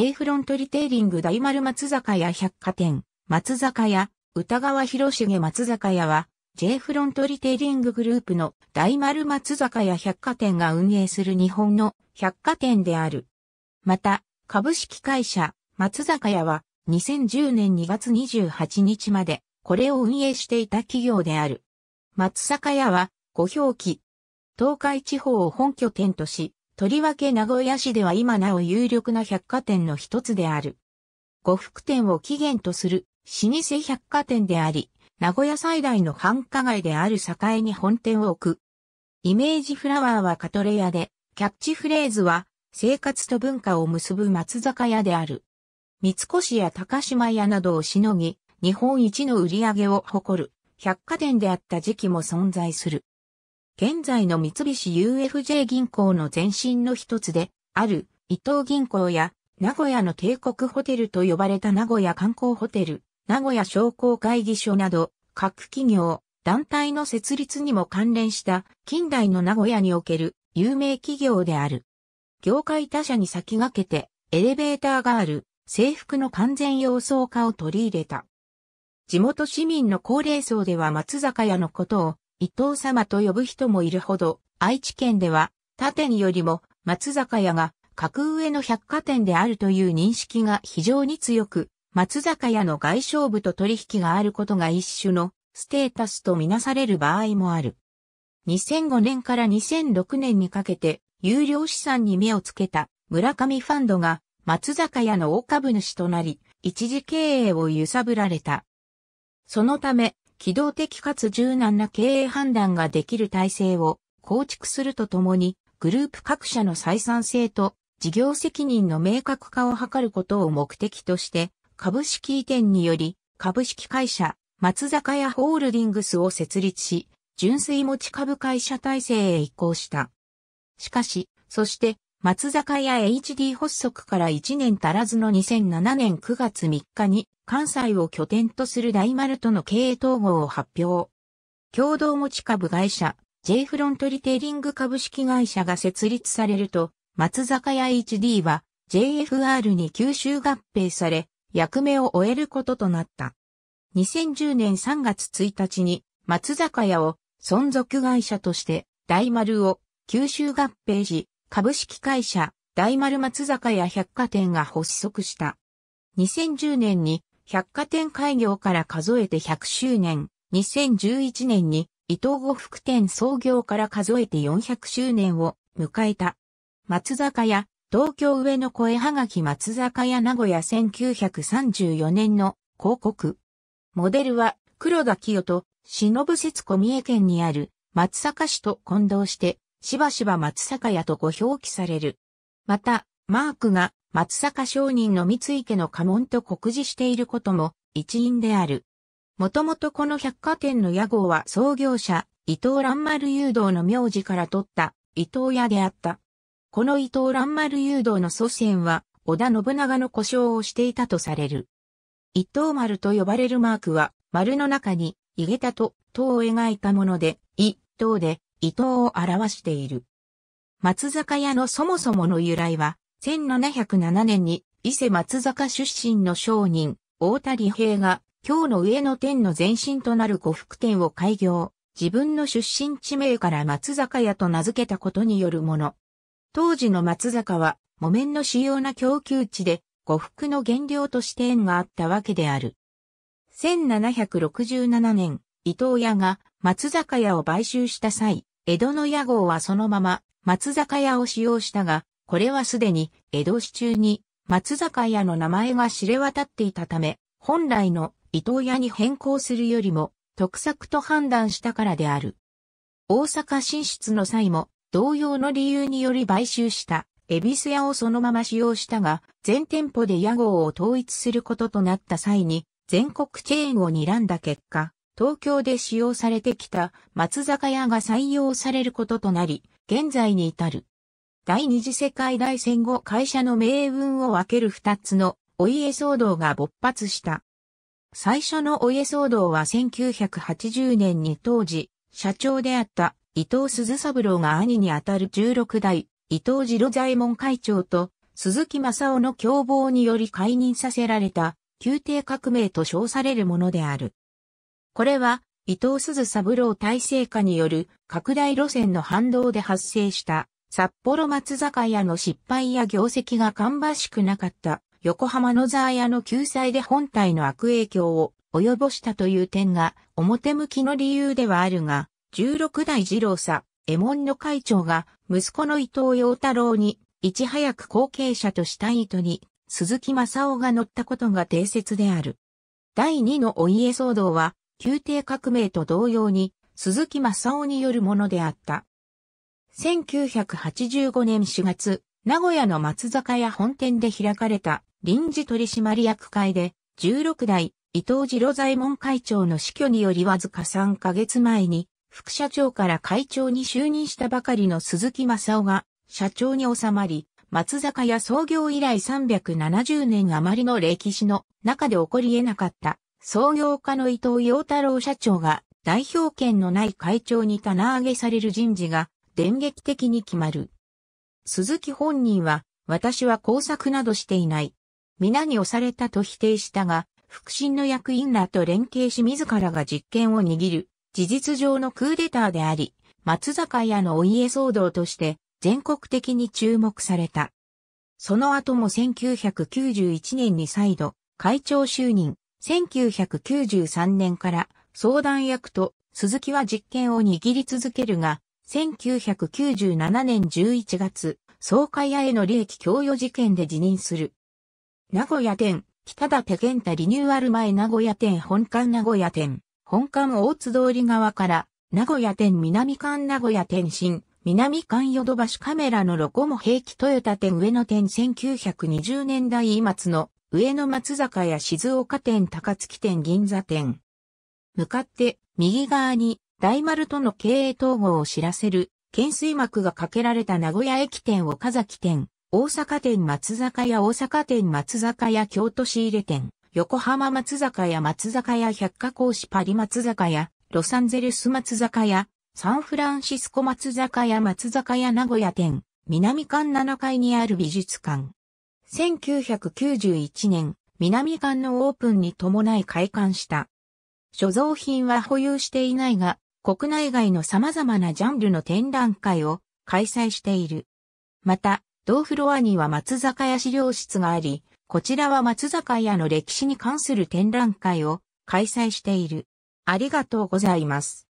J フロントリテイリング大丸松坂屋百貨店、松坂屋、歌川広重松坂屋は、J フロントリテイリンググループの大丸松坂屋百貨店が運営する日本の百貨店である。また、株式会社、松坂屋は、2010年2月28日まで、これを運営していた企業である。松坂屋は、ご表記。東海地方を本拠点とし、とりわけ名古屋市では今なお有力な百貨店の一つである。呉服店を起源とする老舗百貨店であり、名古屋最大の繁華街である栄に本店を置く。イメージフラワーはカトレ屋で、キャッチフレーズは生活と文化を結ぶ松坂屋である。三越や高島屋などをしのぎ、日本一の売り上げを誇る百貨店であった時期も存在する。現在の三菱 UFJ 銀行の前身の一つで、ある伊東銀行や名古屋の帝国ホテルと呼ばれた名古屋観光ホテル、名古屋商工会議所など、各企業、団体の設立にも関連した近代の名古屋における有名企業である。業界他社に先駆けてエレベーターがある制服の完全様相化を取り入れた。地元市民の高齢層では松坂屋のことを伊藤様と呼ぶ人もいるほど、愛知県では、他店よりも松坂屋が格上の百貨店であるという認識が非常に強く、松坂屋の外商部と取引があることが一種のステータスとみなされる場合もある。2005年から2006年にかけて、有料資産に目をつけた村上ファンドが松坂屋の大株主となり、一時経営を揺さぶられた。そのため、機動的かつ柔軟な経営判断ができる体制を構築するとともに、グループ各社の採算性と事業責任の明確化を図ることを目的として、株式移転により、株式会社、松坂屋ホールディングスを設立し、純粋持ち株会社体制へ移行した。しかし、そして、松坂屋 HD 発足から1年足らずの2007年9月3日に、関西を拠点とする大丸との経営統合を発表。共同持ち株会社、J フロントリテイリング株式会社が設立されると、松坂屋 HD は JFR に吸収合併され、役目を終えることとなった。2010年3月1日に松坂屋を存続会社として大丸を吸収合併し、株式会社大丸松坂屋百貨店が発足した。2010年に百貨店開業から数えて100周年、2011年に伊東呉服店創業から数えて400周年を迎えた。松坂屋、東京上野声はがき松坂屋名古屋1934年の広告。モデルは黒田清と忍節子三重県にある松坂市と混同してしばしば松坂屋とご表記される。また、マークが松坂商人の三井家の家紋と酷似していることも一因である。もともとこの百貨店の屋号は創業者、伊藤蘭丸誘導の名字から取った伊藤屋であった。この伊藤蘭丸誘導の祖先は織田信長の故障をしていたとされる。伊藤丸と呼ばれるマークは丸の中に井桁と塔を描いたもので、伊藤で伊藤を表している。松坂屋のそもそもの由来は1707年に伊勢松坂出身の商人、大谷平が、今日の上野店の前身となる呉服店を開業、自分の出身地名から松坂屋と名付けたことによるもの。当時の松坂は、木綿の主要な供給地で、呉服の原料として縁があったわけである。1767年、伊藤屋が松坂屋を買収した際、江戸の屋号はそのまま松坂屋を使用したが、これはすでに江戸市中に松坂屋の名前が知れ渡っていたため、本来の伊東屋に変更するよりも得策と判断したからである。大阪進出の際も同様の理由により買収した恵比寿屋をそのまま使用したが、全店舗で屋号を統一することとなった際に、全国チェーンを睨んだ結果、東京で使用されてきた松坂屋が採用されることとなり、現在に至る。第二次世界大戦後会社の命運を分ける二つのお家騒動が勃発した。最初のお家騒動は1980年に当時、社長であった伊藤鈴三郎が兄にあたる16代伊藤次郎財門会長と鈴木正夫の共謀により解任させられた宮廷革命と称されるものである。これは伊藤鈴三郎体制下による拡大路線の反動で発生した札幌松坂屋の失敗や業績が芳しくなかった横浜野沢屋の救済で本体の悪影響を及ぼしたという点が表向きの理由ではあるが、16代二郎佐、エモンの会長が息子の伊藤洋太郎にいち早く後継者とした意図に鈴木正夫が乗ったことが定説である。第2のお家騒動は宮廷革命と同様に鈴木正夫によるものであった。1985年4月、名古屋の松坂屋本店で開かれた臨時取締役会で、16代伊藤次郎財門会長の死去によりわずか3ヶ月前に、副社長から会長に就任したばかりの鈴木正夫が、社長に収まり、松坂屋創業以来370年余りの歴史の中で起こり得なかった創業家の伊藤洋太郎社長が代表権のない会長に棚上げされる人事が電撃的に決まる。鈴木本人は、私は工作などしていない。皆に押されたと否定したが、腹心の役員らと連携し自らが実権を握る、事実上のクーデターであり、松坂屋のお家騒動として全国的に注目された。その後も1991年に再度、会長就任、1993年から相談役と鈴木は実権を握り続けるが、1997年11月、総会屋への利益供与事件で辞任する。名古屋店、北立健太リニューアル前名古屋店本館名古屋店、本館大津通り側から、名古屋店南館名古屋店新、南館ヨドバシカメラのロゴも平気トヨタ店上野店1920年代末の上野松坂屋静岡店高槻店銀座店。向かって右側に大丸との経営統合を知らせる、懸垂幕がかけられた名古屋駅店岡崎店、大阪店松坂屋大阪店松坂屋京都仕入れ店、横浜松坂屋松坂屋百貨公司パリ松坂屋、ロサンゼルス松坂屋、サンフランシスコ松坂屋松坂屋名古屋店、南館7階にある美術館。1991年、南館のオープンに伴い開館した。所蔵品は保有していないが、国内外の様々なジャンルの展覧会を開催している。また、同フロアには松坂屋資料室があり、こちらは松坂屋の歴史に関する展覧会を開催している。ありがとうございます。